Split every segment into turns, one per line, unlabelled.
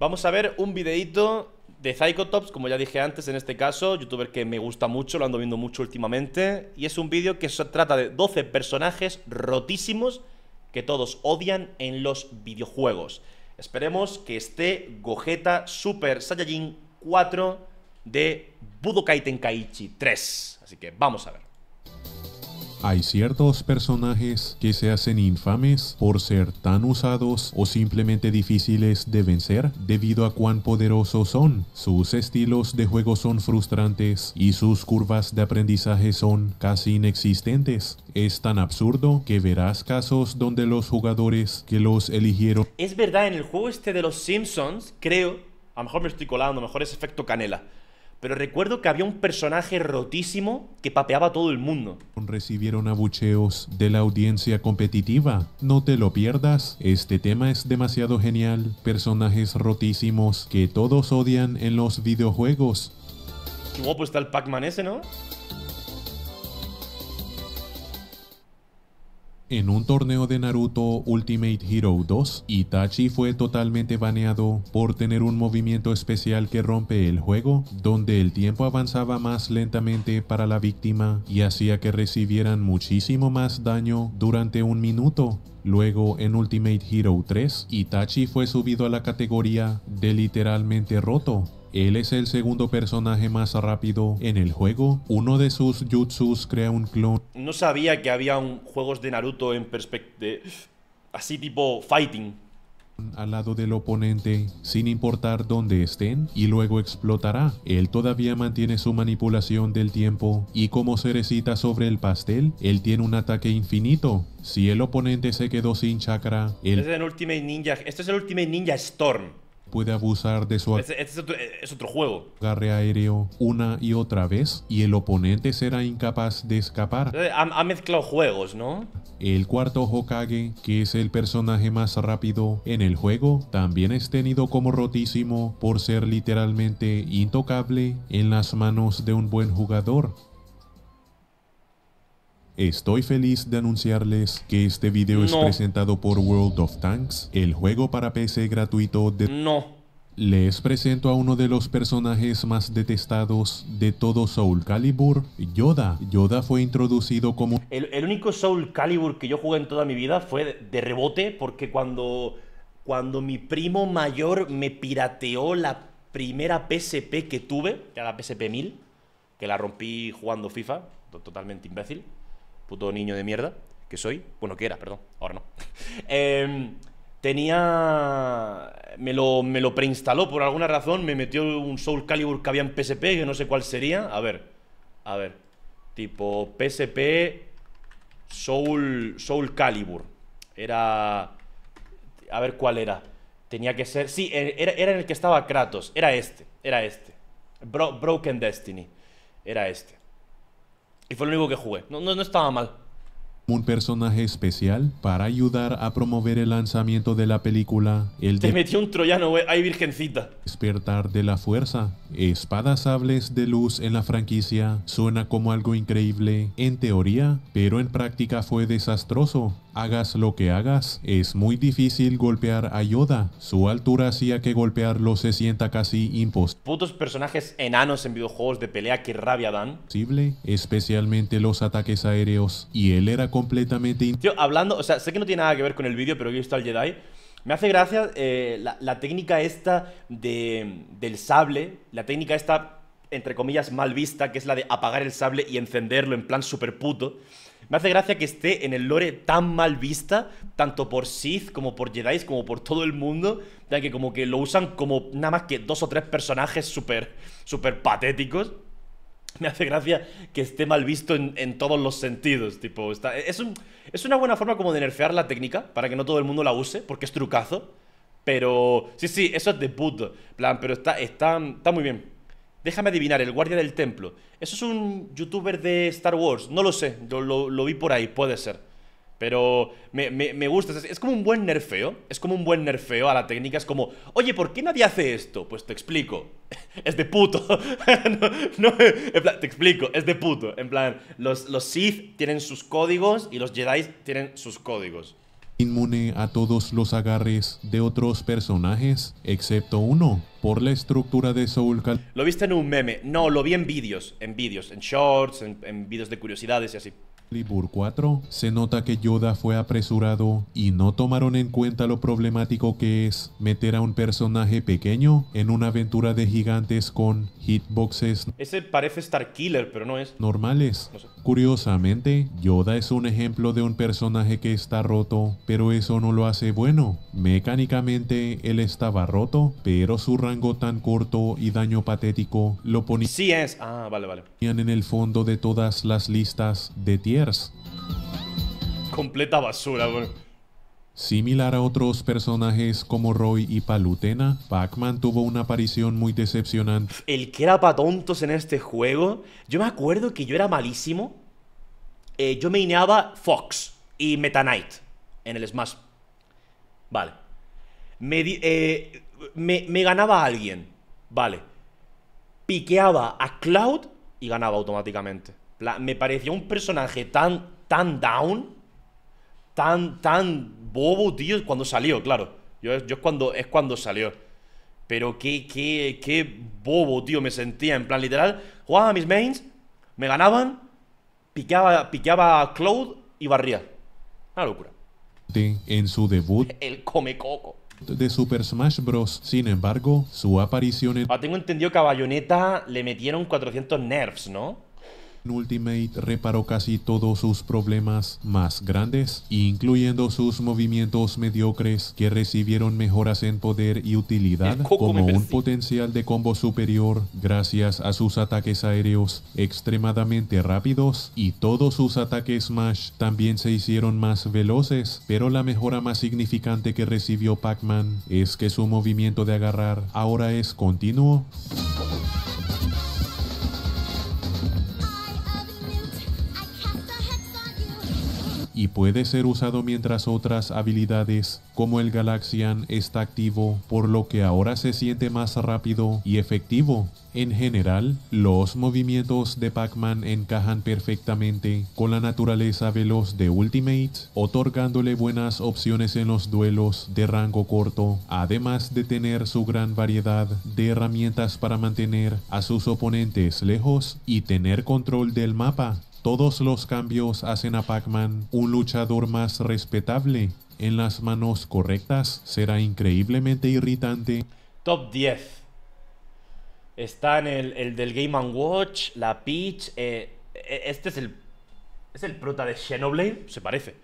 Vamos a ver un videito de Psychotops, como ya dije antes en este caso, youtuber que me gusta mucho, lo ando viendo mucho últimamente, y es un vídeo que se trata de 12 personajes rotísimos que todos odian en los videojuegos. Esperemos que esté Gogeta Super Saiyajin 4 de Budokai Tenkaichi 3. Así que vamos a ver.
Hay ciertos personajes que se hacen infames por ser tan usados o simplemente difíciles de vencer debido a cuán poderosos son. Sus estilos de juego son frustrantes y sus curvas de aprendizaje son casi inexistentes. Es tan absurdo que verás casos donde los jugadores que los eligieron...
Es verdad, en el juego este de los Simpsons, creo, a lo mejor me estoy colando, a lo mejor es efecto canela pero recuerdo que había un personaje rotísimo que papeaba todo el mundo.
Recibieron abucheos de la audiencia competitiva. No te lo pierdas. Este tema es demasiado genial. Personajes rotísimos que todos odian en los videojuegos.
Qué guapo está el Pac-Man ese, ¿no?
En un torneo de Naruto Ultimate Hero 2, Itachi fue totalmente baneado por tener un movimiento especial que rompe el juego, donde el tiempo avanzaba más lentamente para la víctima y hacía que recibieran muchísimo más daño durante un minuto. Luego, en Ultimate Hero 3, Itachi fue subido a la categoría de literalmente roto, él es el segundo personaje más rápido en el juego. Uno de sus jutsus crea un clon.
No sabía que había juegos de Naruto en perspectiva. Así tipo fighting.
Al lado del oponente, sin importar dónde estén, y luego explotará. Él todavía mantiene su manipulación del tiempo, y como cerecita sobre el pastel, él tiene un ataque infinito. Si el oponente se quedó sin chakra, él. Este
es el último Ninja. Este es el Ultimate Ninja Storm
puede abusar de su eh,
es, otro, juego.
agarre aéreo una y otra vez y el oponente será incapaz de escapar.
Eh, ha, ha, mezclado juegos, ¿no?
El cuarto Hokage, que es el personaje más rápido en el juego, también es tenido como rotísimo por ser literalmente intocable en las manos de un buen jugador. Estoy feliz de anunciarles que este video es presentado por World of Tanks, el juego para PC gratuito de... No. Les presento a uno de los personajes más detestados de todo Soul Calibur, Yoda. Yoda fue introducido como...
El, único Soul Calibur que yo jugué en toda mi vida fue de, rebote, porque cuando, cuando mi primo mayor me pirateó la primera PSP que tuve, que la PSP 1000, que la rompí jugando FIFA, totalmente imbécil puto niño de mierda que soy, bueno, que era, perdón, ahora no, em, tenía, me lo, me lo preinstaló por alguna razón, me metió un Soul Calibur que había en PSP, que no sé cuál sería, a ver, a ver, tipo PSP Soul, Soul Calibur, era, a ver cuál era, tenía que ser, sí, e, era, en el que estaba Kratos, era este, era este, Broken Destiny, era este. Y fue lo único que jugué. No, no, estaba mal
un personaje especial para ayudar a promover el lanzamiento de la película. El Te
metió un troyano,
wey Ay, virgencita. Despertar de la fuerza. Espadas sables de luz en la franquicia. Suena como algo increíble en teoría, pero en práctica fue desastroso. Hagas lo que hagas, es muy difícil golpear a Yoda. Su altura hacía que golpearlo se sienta casi imposible.
Putos personajes enanos en videojuegos de pelea que rabia dan.
Especialmente los ataques aéreos. Y él era como completamente...
Yo, hablando, o sea, sé que no tiene nada que ver con el vídeo, pero he visto al Jedi. Me hace gracia eh, la, técnica esta de, del sable, la técnica esta, entre comillas, mal vista, que es la de apagar el sable y encenderlo en plan super puto. Me hace gracia que esté en el lore tan mal vista, tanto por Sith como por Jedi, como por todo el mundo, ya que como que lo usan como nada más que dos o tres personajes súper, súper patéticos. me hace gracia que esté mal visto en, todos los sentidos. Tipo, es, una buena forma como de nerfear la técnica para que no todo el mundo la use, porque es trucazo. Pero sí, sí, eso es de puto. Plan, pero está, está, muy bien. Déjame adivinar, el guardia del templo. Eso es un youtuber de Star Wars. No lo sé, lo vi por ahí, puede ser. Pero me, gusta, es, como un buen nerfeo, es como un buen nerfeo a la técnica, es como, oye, ¿por qué nadie hace esto? Pues te explico, es de puto, no, en plan, te explico, es de puto, en plan, los, los Sith tienen sus códigos y los Jedi tienen sus códigos.
Inmune a todos los agarres de otros personajes, excepto uno, por la estructura de Soul
Lo viste en un meme, no, lo vi en vídeos, en vídeos, en shorts, en vídeos de curiosidades y así.
Libur 4, se nota que Yoda fue apresurado y no tomaron en cuenta lo problemático que es meter a un personaje pequeño en una aventura de gigantes con hitboxes.
Ese parece Star Killer, pero no es.
Normales. Curiosamente, Yoda es un ejemplo de un personaje que está roto, pero eso no lo hace bueno. Mecánicamente, él estaba roto, pero su rango tan corto y daño patético lo ponían. Ah, en el fondo de todas las listas de tierra
Completa basura,
Similar a otros personajes como Roy y Palutena, Pac-Man tuvo una aparición muy decepcionante.
El que era para tontos en este juego, yo me acuerdo que yo era malísimo. Eh, yo me ineaba Fox y Meta Knight en el Smash. Vale. Me, eh, me ganaba a alguien. Vale. Piqueaba a Cloud y ganaba automáticamente. Me parecía un personaje tan, tan down, tan, tan bobo, tío, cuando salió, claro. Yo, es, cuando, es cuando salió. Pero qué, qué, qué bobo, tío, me sentía. En plan, literal, jugaba a mis mains, me ganaban, piqueaba a Cloud y barría. Una locura.
En su debut.
El come coco.
De Super Smash Bros.
Sin embargo, su aparición ah, tengo entendido que a Bayonetta le metieron 400 nerfs, ¿no?
Ultimate reparó casi todos sus problemas más grandes, incluyendo sus movimientos mediocres que recibieron mejoras en poder y utilidad como un potencial de combo superior gracias a sus ataques aéreos extremadamente rápidos y todos sus ataques smash también se hicieron más veloces, pero la mejora más significante que recibió Pac-Man es que su movimiento de agarrar ahora es continuo. y puede ser usado mientras otras habilidades como el Galaxian está activo, por lo que ahora se siente más rápido y efectivo. En general, los movimientos de Pac-Man encajan perfectamente con la naturaleza veloz de Ultimate, otorgándole buenas opciones en los duelos de rango corto, además de tener su gran variedad de herramientas para mantener a sus oponentes lejos y tener control del mapa. Todos los cambios hacen a Pac-Man un luchador más respetable. En las manos correctas será increíblemente irritante.
Top 10. Están el, el del Game Watch, la Peach. Eh, e, este es el. Es el prota de Xenoblade, se parece.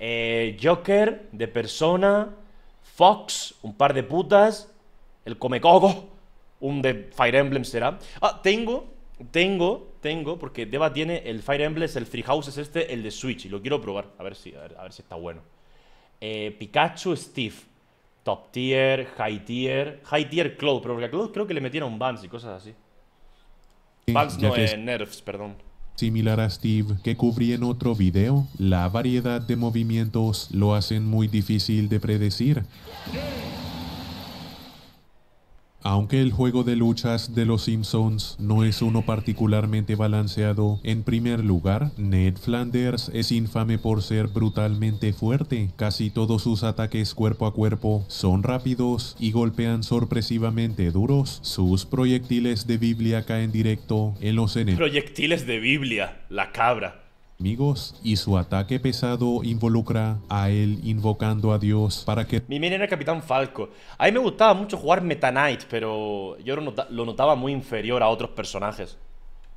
Eh, Joker, de Persona. Fox, un par de putas. El Comecoco, un de Fire Emblem será. Ah, tengo. Tengo tengo, porque Deva tiene el Fire Emblem, el Free House es este, el de Switch, y lo quiero probar, a ver si, a ver, si está bueno. Eh, Pikachu, Steve, Top Tier, High Tier, High Tier Cloud, pero porque a Cloud creo que le metieron bans y cosas así. bans no, eh, nerfs, perdón.
Similar a Steve, que cubrí en otro video, la variedad de movimientos lo hacen muy difícil de predecir. Aunque el juego de luchas de los Simpsons no es uno particularmente balanceado, en primer lugar, Ned Flanders es infame por ser brutalmente fuerte. Casi todos sus ataques cuerpo a cuerpo son rápidos y golpean sorpresivamente duros. Sus proyectiles de Biblia caen directo en los enemigos.
Proyectiles de Biblia, la cabra
amigos y su ataque pesado involucra a él invocando a Dios para que...
Mi mira era Capitán Falco. A mí me gustaba mucho jugar Meta Knight, pero yo lo, notaba muy inferior a otros personajes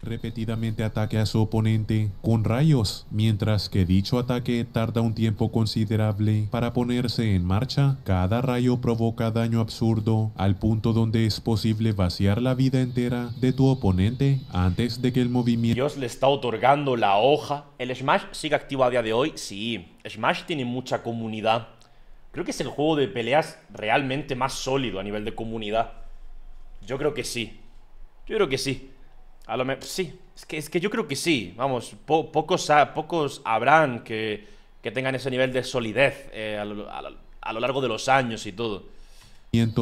repetidamente
ataque a su oponente con rayos, mientras que dicho ataque tarda un tiempo considerable para ponerse en marcha. Cada rayo provoca daño absurdo al punto donde es posible vaciar
la vida entera
de tu oponente
antes de que el movimiento... Dios le está otorgando la hoja. ¿El Smash sigue activo a día de hoy? Sí, Smash tiene mucha comunidad. Creo que es el juego de peleas realmente más sólido a nivel de comunidad. Yo creo que sí. Yo creo que sí sí, es que, es que yo creo que sí. Vamos, pocos, pocos habrán que, que, tengan ese nivel de solidez eh, a, lo, largo de los años y todo.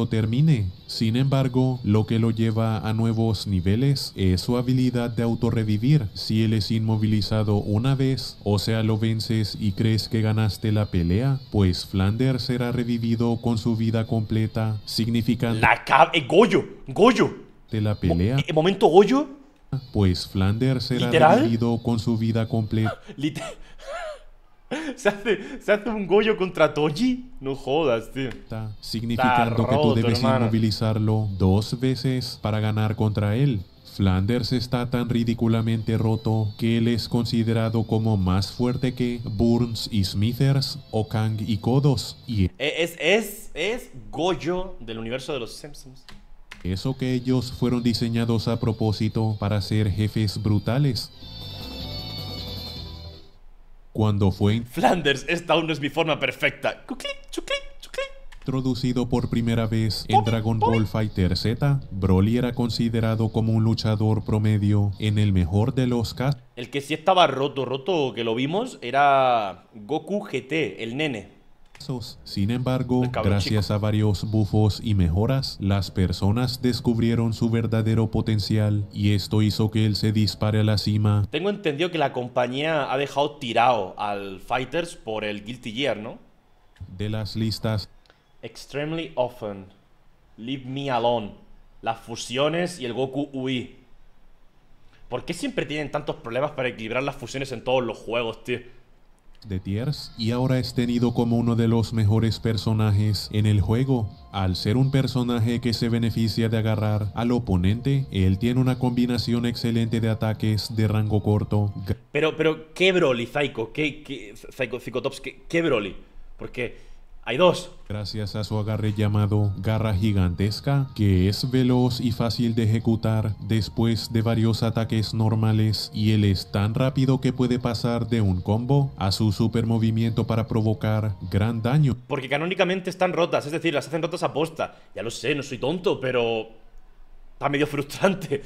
termine. Sin embargo, lo que lo lleva a nuevos niveles es su habilidad de autorrevivir. Si él es inmovilizado una vez, o sea, lo vences y crees que ganaste la pelea, pues Flanders será revivido con su vida completa, significando...
La cab... Eh, Goyo, Goyo.
De la pelea. el
eh, momento Goyo
pues Flanders será dividido con su vida completa.
¿Se hace, ¿Se hace, un Goyo contra Toji? No jodas, tío. Significando que tú debes
inmovilizarlo dos veces para ganar contra él. Flanders está tan ridículamente roto que él es considerado como más fuerte que Burns y Smithers o Kang y Kodos. Y e,
es, es, es Goyo del universo de los Simpsons.
Eso que ellos fueron diseñados a propósito para ser jefes brutales. Cuando fue... en
Flanders, esta aún no es mi forma perfecta.
Introducido por primera vez en Dragon Ball Fighter Z, Broly era considerado como un luchador promedio en el mejor de los casos.
El que sí estaba roto, roto, que lo vimos, era Goku GT, el nene.
Sin embargo, gracias a varios bufos y mejoras, las personas descubrieron su verdadero potencial y esto hizo que él se dispare a la cima.
Tengo entendido que la compañía ha dejado tirado al Fighters por el Guilty Gear, ¿no?
De las listas.
Extremely often. Leave me alone. Las fusiones y el Goku UI. ¿Por qué siempre tienen tantos problemas para equilibrar las fusiones en todos los juegos, tío? de
Tiers y ahora es tenido como uno de los mejores personajes en el juego. Al ser un personaje que se beneficia de agarrar al oponente, él tiene una combinación excelente de ataques de rango corto.
Pero, pero, ¿qué Broly, Psycho? ¿Qué, Psycho, ¿Qué, qué Broly? Porque hay dos.
Gracias a su agarre llamado garra gigantesca, que es veloz y fácil de ejecutar después de varios ataques normales y él es tan rápido que puede pasar de un combo a su super movimiento para provocar gran daño.
Porque canónicamente están rotas, es decir, las hacen rotas a posta. Ya lo sé, no soy tonto, pero... Está medio frustrante.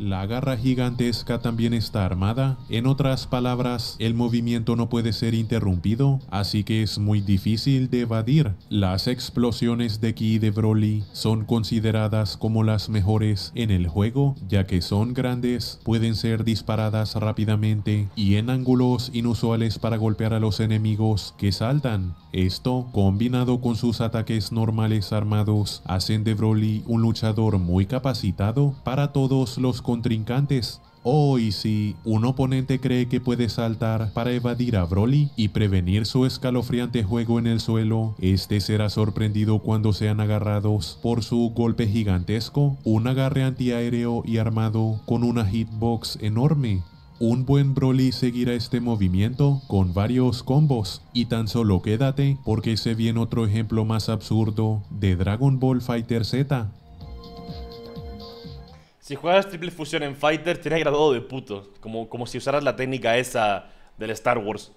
La garra gigantesca también está armada, en otras palabras, el movimiento no puede ser interrumpido, así que es muy difícil de evadir. Las explosiones de Ki de Broly son consideradas como las mejores en el juego, ya que son grandes, pueden ser disparadas rápidamente y en ángulos inusuales para golpear a los enemigos que saltan. Esto, combinado con sus ataques normales armados, hacen de Broly un luchador muy capacitado para todos los contrincantes. Oh, y si un oponente cree que puede saltar para evadir a Broly y prevenir su escalofriante juego en el suelo, este será sorprendido cuando sean agarrados por su golpe gigantesco, un agarre antiaéreo y armado con una hitbox enorme. Un buen Broly seguirá este movimiento con varios combos y tan solo quédate porque se viene otro ejemplo más absurdo de Dragon Ball Fighter Z.
Si juegas triple fusión en Fighter, tienes graduado de puto. Como, como si usaras la técnica esa del Star Wars.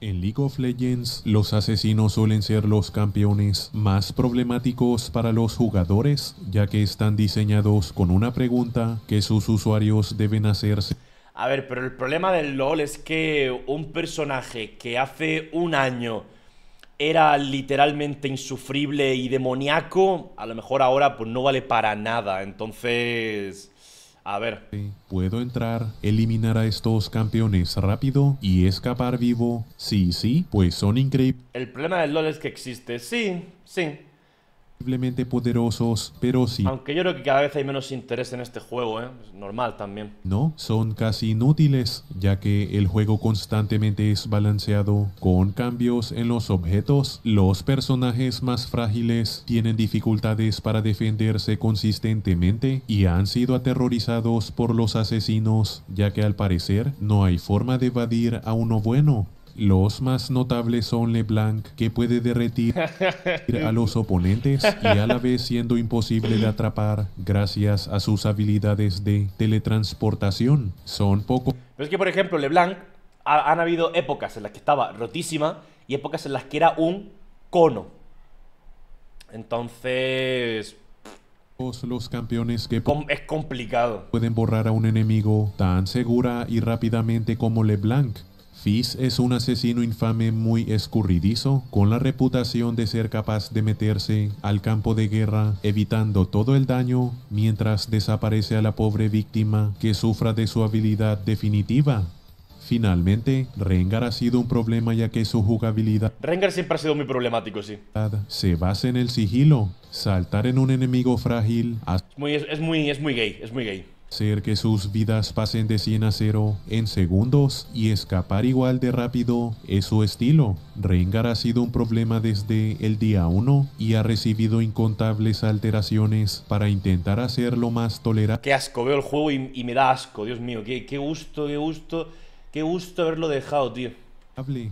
En League
of Legends, los asesinos suelen ser los campeones más problemáticos para los jugadores, ya que están diseñados con una pregunta que sus usuarios deben hacerse.
A ver, pero el problema del LOL es que un personaje que hace un año era literalmente insufrible y demoníaco, a lo mejor ahora pues no vale para nada. Entonces... A ver. Puedo
entrar, eliminar a estos campeones rápido y escapar vivo. Sí, sí, pues son increíbles.
El problema del LOL es que existe. Sí, sí
poderosos, pero sí. Aunque
yo creo que cada vez hay menos interés en este juego, ¿eh? normal también.
No, son casi inútiles, ya que el juego constantemente es balanceado con cambios en los objetos. Los personajes más frágiles tienen dificultades para defenderse consistentemente y han sido aterrorizados por los asesinos, ya que al parecer no hay forma de evadir a uno bueno. Los más notables son LeBlanc, que puede derretir a los oponentes y a la vez siendo imposible de atrapar gracias a sus habilidades de teletransportación. Son poco...
Pero es que, por ejemplo, LeBlanc, ha, han habido épocas en las que estaba rotísima y épocas en las que era un cono. Entonces... Los campeones que es complicado.
pueden borrar a un enemigo tan segura y rápidamente como LeBlanc. Fizz es un asesino infame muy escurridizo, con la reputación de ser capaz de meterse al campo de guerra, evitando todo el daño mientras desaparece a la pobre víctima que sufra de su habilidad definitiva. Finalmente, Rengar ha sido un problema ya que su jugabilidad
Rengar siempre ha sido muy problemático, sí.
Se basa en el sigilo, saltar en un enemigo frágil... Es
muy, muy, es muy gay, es muy gay
ser que sus vidas pasen de 100 a 0 en segundos y escapar igual de rápido es su estilo. Rengar ha sido un problema desde el día 1 y ha recibido incontables alteraciones para intentar hacerlo más tolerable.
Qué asco, veo el juego y, me da asco, Dios mío, qué, qué gusto, qué gusto, qué gusto haberlo dejado, tío. Hable.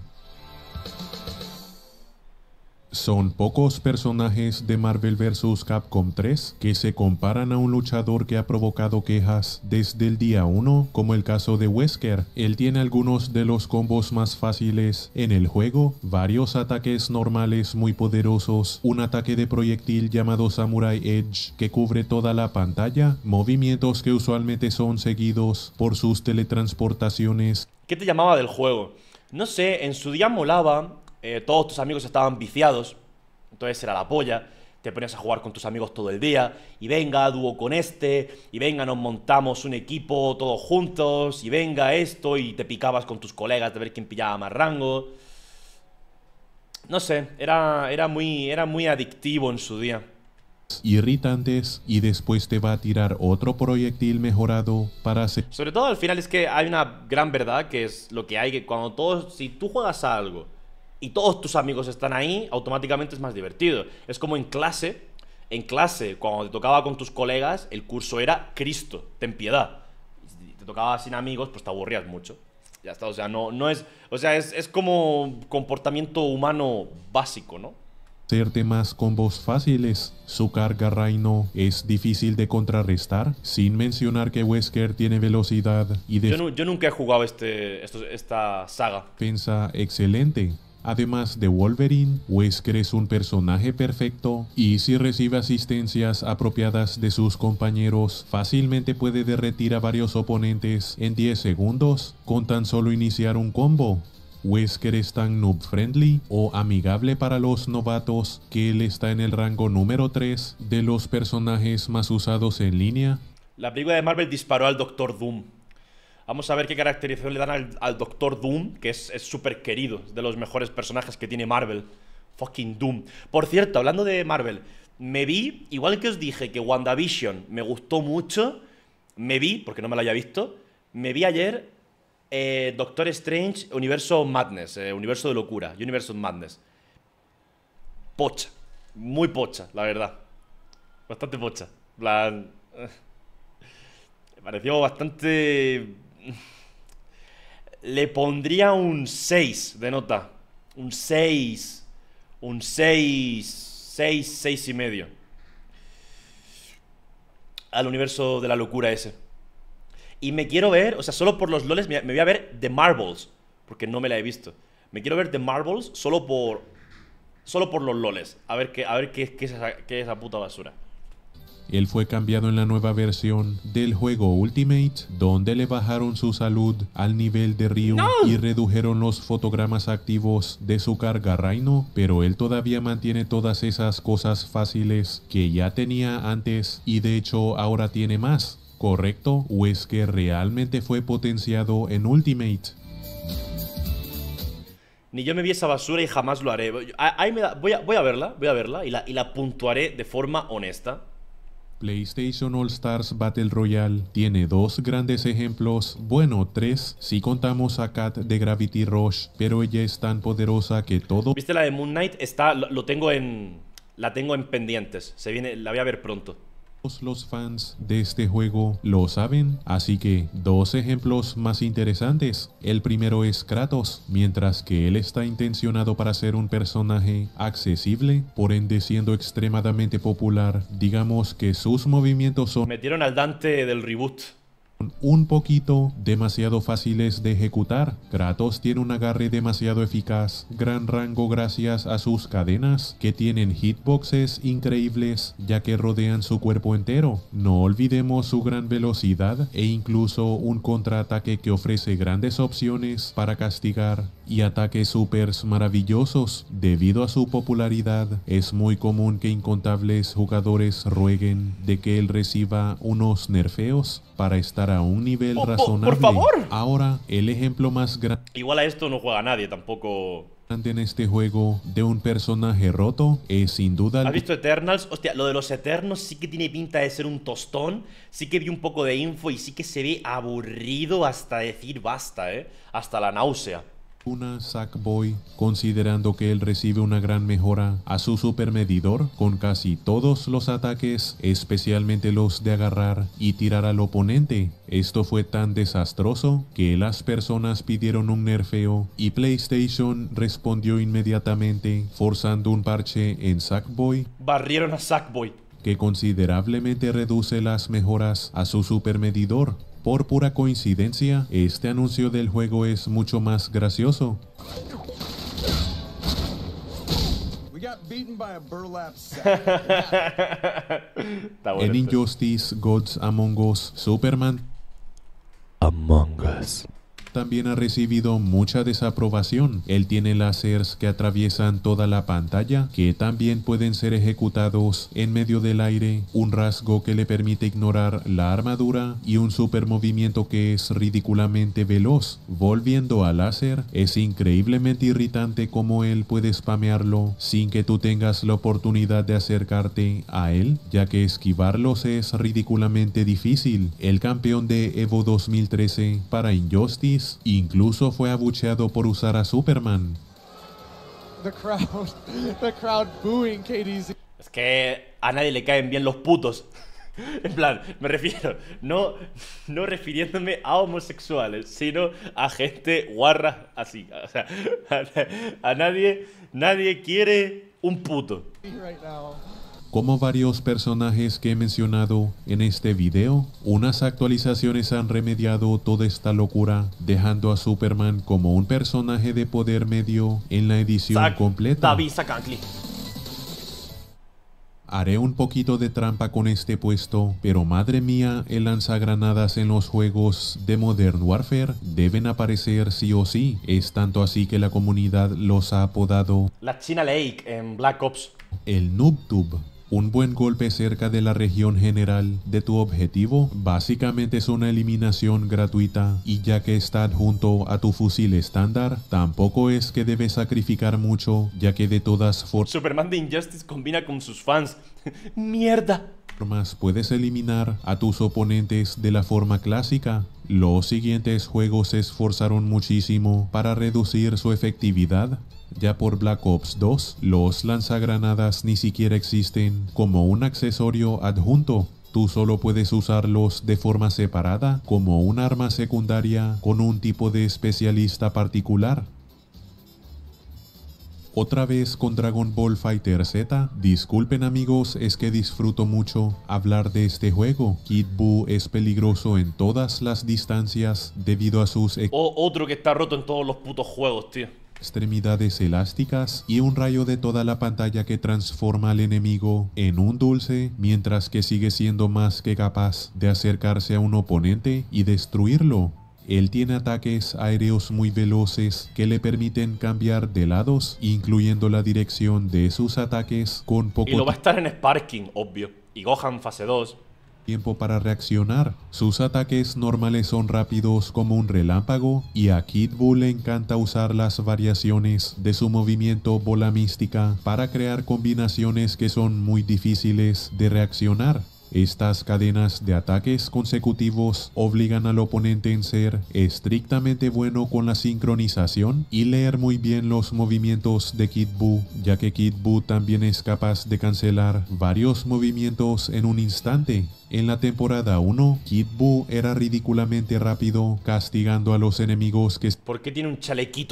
Son pocos personajes de Marvel vs. Capcom 3 que se comparan a un luchador que ha provocado quejas desde el día 1, como el caso de Wesker. Él tiene algunos de los combos más fáciles en el juego, varios ataques normales muy poderosos, un ataque de proyectil llamado Samurai Edge que cubre toda la pantalla, movimientos que usualmente son seguidos por sus teletransportaciones.
¿Qué te llamaba del juego? No sé, en su día molaba eh, todos tus amigos estaban viciados, entonces era la polla. Te ponías a jugar con tus amigos todo el día, y venga, dúo con este, y venga, nos montamos un equipo todos juntos, y venga esto, y te picabas con tus colegas de ver quién pillaba más rango. No sé, era, era, muy, era muy adictivo en su día
irritantes y después te va a tirar otro proyectil mejorado para hacer...
Sobre todo al final es que hay una gran verdad que es lo que hay, que cuando todos, si tú juegas a algo y todos tus amigos están ahí, automáticamente es más divertido. Es como en clase, en clase, cuando te tocaba con tus colegas, el curso era Cristo, ten piedad. Si te tocaba sin amigos, pues te aburrías mucho. Ya está, o sea, no, no es, o sea, es, es como comportamiento humano básico, ¿no?
Ser temas combos fáciles, su carga reino es difícil de contrarrestar, sin mencionar que Wesker tiene velocidad y defensa.
Yo, nunca he jugado este, esta saga.
Pensa excelente, Además de Wolverine, Wesker es un personaje perfecto y si recibe asistencias apropiadas de sus compañeros, fácilmente puede derretir a varios oponentes en 10 segundos con tan solo iniciar un combo. Wesker es tan noob friendly o amigable para los novatos que él está en el rango número 3 de los personajes más usados en línea.
La película de Marvel disparó al Doctor Doom Vamos a ver qué caracterización le dan al, Doctor Doom, que es súper querido, de los mejores personajes que tiene Marvel. Fucking Doom. Por cierto, hablando de Marvel, me vi, igual que os dije que WandaVision me gustó mucho, me vi, porque no me lo haya visto, me vi ayer eh, Doctor Strange, Universo Madness, eh, Universo de Locura, Universo Madness. Pocha, muy pocha, la verdad. Bastante pocha. Eh, me pareció bastante le pondría un 6 de nota. Un 6. Un 6. 6, 6 y medio. Al universo de la locura ese. Y me quiero ver, o sea, solo por los loles me, voy a ver The Marbles. Porque no me la he visto. Me quiero ver The Marbles solo por. Solo por los loles. A ver qué, a ver qué, qué es esa puta basura.
Él fue cambiado en la nueva versión del juego Ultimate, donde le bajaron su salud al nivel de Ryu y redujeron los fotogramas activos de su carga reino pero él todavía mantiene todas esas cosas fáciles que ya tenía antes y de hecho ahora tiene más. ¿Correcto? ¿O es que realmente fue potenciado en Ultimate?
Ni yo me vi esa basura y jamás lo haré. Ahí me voy, a, verla, voy a verla y la puntuaré de forma honesta.
PlayStation All Stars Battle Royale tiene dos grandes ejemplos, bueno, tres, si contamos a Kat de Gravity Rush, pero ella es tan poderosa que todo... ¿Viste
la de Moon Knight? Está, lo, lo tengo en... La tengo en pendientes, se viene, la voy a ver pronto los fans
de este juego lo saben, así que dos ejemplos más interesantes. El primero es Kratos, mientras que él está intencionado para ser un personaje accesible, por ende siendo extremadamente popular, digamos que sus movimientos son... Metieron al Dante del reboot un poquito demasiado fáciles de ejecutar. Kratos tiene un agarre demasiado eficaz, gran rango gracias a sus cadenas, que tienen hitboxes increíbles ya que rodean su cuerpo entero. No olvidemos su gran velocidad e incluso un contraataque que ofrece grandes opciones para castigar y ataques supers maravillosos. Debido a su popularidad, es muy común que incontables jugadores rueguen de que él reciba unos nerfeos para estar a un nivel oh, oh, razonable. Por favor. Ahora, el ejemplo más grande. Igual a esto no juega nadie tampoco en este juego de un personaje roto es sin duda... ¿Has
visto Eternals? Hostia, lo de los Eternos sí que tiene pinta de ser un tostón. Sí que vi un poco de info y sí que se ve aburrido hasta decir basta, ¿eh? Hasta la náusea.
Una Sackboy, considerando que él recibe una gran mejora a su supermedidor con casi todos los ataques, especialmente los de agarrar y tirar al oponente. Esto fue tan desastroso que las personas pidieron un nerfeo y PlayStation respondió inmediatamente forzando un parche en Sackboy.
Barrieron a Sackboy
que considerablemente reduce las mejoras a su supermedidor. Por pura coincidencia, este anuncio del juego es mucho más gracioso. en Injustice, Gods Among Us, Superman Among Us también ha recibido mucha desaprobación. Él tiene láseres que atraviesan toda la pantalla, que también pueden ser ejecutados en medio del aire, un rasgo que le permite ignorar la armadura y un supermovimiento que es ridículamente veloz. Volviendo al láser, es increíblemente irritante cómo él puede spamearlo sin que tú tengas la oportunidad de acercarte a él, ya que esquivarlos es ridículamente difícil. El campeón de Evo 2013 para Injustice incluso fue abucheado por usar a Superman.
Es que a nadie le caen bien los putos. En plan, me refiero, no, no refiriéndome a homosexuales, sino a gente guarra así. O sea, a, nadie, nadie quiere un puto.
Como varios personajes que he mencionado en este video, unas actualizaciones han remediado toda esta locura, dejando a Superman como un personaje de poder medio en la edición completa. Haré un poquito de trampa con este puesto, pero madre mía, el lanzagranadas en los juegos de Modern Warfare deben aparecer sí o sí. Es tanto así que la comunidad los ha apodado
la China Lake en Black Ops. El
NoobTube
un buen golpe
cerca de la región general de tu objetivo básicamente es una eliminación gratuita y ya que está adjunto a tu fusil estándar, tampoco es que debes sacrificar mucho ya que de todas formas...
Superman de Injustice combina con sus fans. ¡Mierda!
puedes eliminar a tus oponentes de la forma clásica. Los siguientes juegos se esforzaron muchísimo para reducir su efectividad, ya por Black Ops 2, los lanzagranadas ni siquiera existen como un accesorio adjunto Tú solo puedes usarlos de forma separada como un arma secundaria con un tipo de especialista particular. Otra vez con Dragon Ball Fighter Z, disculpen amigos, es que disfruto mucho hablar de este juego. Kid Buu es peligroso en todas las distancias debido a sus... E-
o otro que está roto en todos los putos juegos, tío
extremidades elásticas y un rayo de toda la pantalla que transforma al enemigo en un dulce, mientras que sigue siendo más que capaz de acercarse a un oponente y destruirlo. Él tiene ataques aéreos muy veloces que le permiten cambiar de lados, incluyendo la dirección de sus ataques con poco... Y lo va a
estar en Sparking, obvio. Y Gohan fase 2,
tiempo para reaccionar. Sus ataques normales son rápidos como un relámpago y a Kid Buu le encanta usar las variaciones de su movimiento bola mística para crear combinaciones que son muy difíciles de reaccionar. Estas cadenas de ataques consecutivos obligan al oponente en ser estrictamente bueno con la sincronización y leer muy bien los movimientos de Kid Buu, ya que Kid Buu también es capaz de cancelar varios movimientos en un instante. En la temporada 1, Kid Buu era ridículamente rápido, castigando a los enemigos que...
tiene un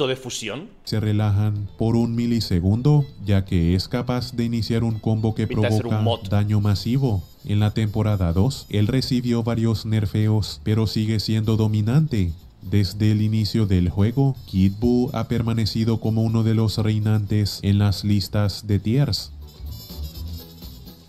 de fusión?
Se relajan por un milisegundo, ya que es capaz de iniciar un combo que provoca daño masivo. En la temporada 2, él recibió varios nerfeos, pero sigue siendo dominante, desde el inicio del juego, Kid Buu ha permanecido como uno de los reinantes en las listas de tiers,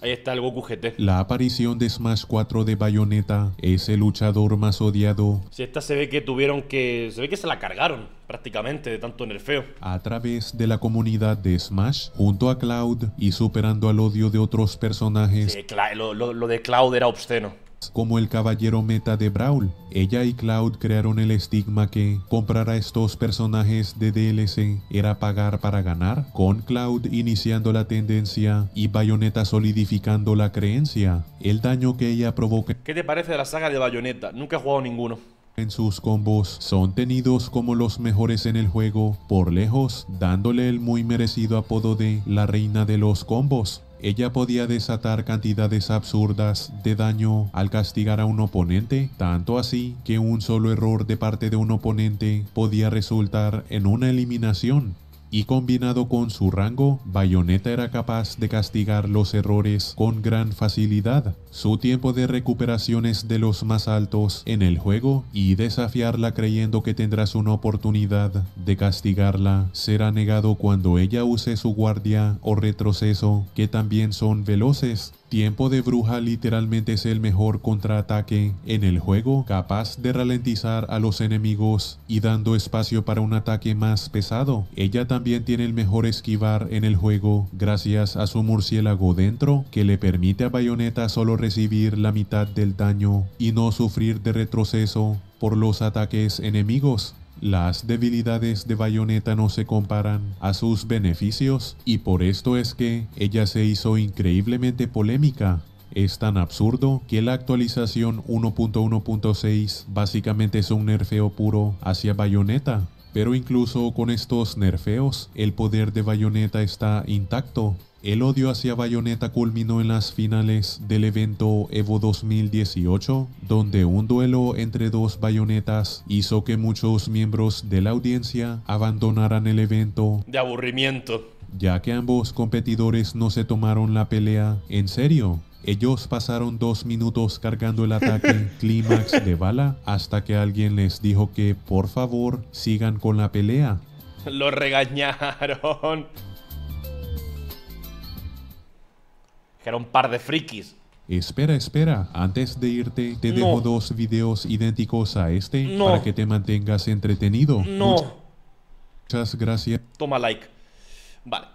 Ahí está el Goku GT.
La aparición de Smash 4 de Bayonetta es el luchador más odiado.
Si esta se ve que tuvieron que. Se ve que se la cargaron prácticamente de tanto nerfeo. A través de
la comunidad de Smash, junto a Cloud y superando al odio de otros personajes.
lo de Cloud era obsceno
como el caballero meta de Brawl. Ella y Cloud crearon el estigma que comprar a estos personajes de DLC era pagar para ganar, con Cloud iniciando la tendencia y Bayonetta solidificando la creencia, el daño que ella provoca.
¿Qué te parece la saga de Bayonetta? Nunca he jugado ninguno
en sus combos son tenidos como los mejores en el juego, por lejos, dándole el muy merecido apodo de la reina de los combos. Ella podía desatar cantidades absurdas de daño al castigar a un oponente, tanto así que un solo error de parte de un oponente podía resultar en una eliminación. Y combinado con su rango, Bayonetta era capaz de castigar los errores con gran facilidad, su tiempo de recuperación es de los más altos en el juego y desafiarla creyendo que tendrás una oportunidad de castigarla será negado cuando ella use su guardia o retroceso, que también son veloces. Tiempo de bruja literalmente es el mejor contraataque en el juego, capaz de ralentizar a los enemigos y dando espacio para un ataque más pesado. Ella también tiene el mejor esquivar en el juego gracias a su murciélago dentro, que le permite a Bayonetta solo recibir la mitad del daño y no sufrir de retroceso por los ataques enemigos. Las debilidades de Bayonetta no se comparan a sus beneficios y por esto es que ella se hizo increíblemente polémica. Es tan absurdo que la actualización 1.1.6 básicamente es un nerfeo puro hacia Bayonetta, pero incluso con estos nerfeos el poder de Bayonetta está intacto el odio hacia Bayonetta culminó en las finales del evento Evo 2018, donde un duelo entre dos bayonetas hizo que muchos miembros de la audiencia abandonaran el evento.
De aburrimiento.
Ya que ambos competidores no se tomaron la pelea en serio, ellos pasaron dos minutos cargando el ataque clímax de bala hasta que alguien les dijo que por favor sigan con la pelea.
Lo regañaron. que era un par de frikis.
Espera, espera. Antes de irte, te dejo dos videos idénticos a este para que te mantengas entretenido. No. Muchas gracias.
Toma like. Vale.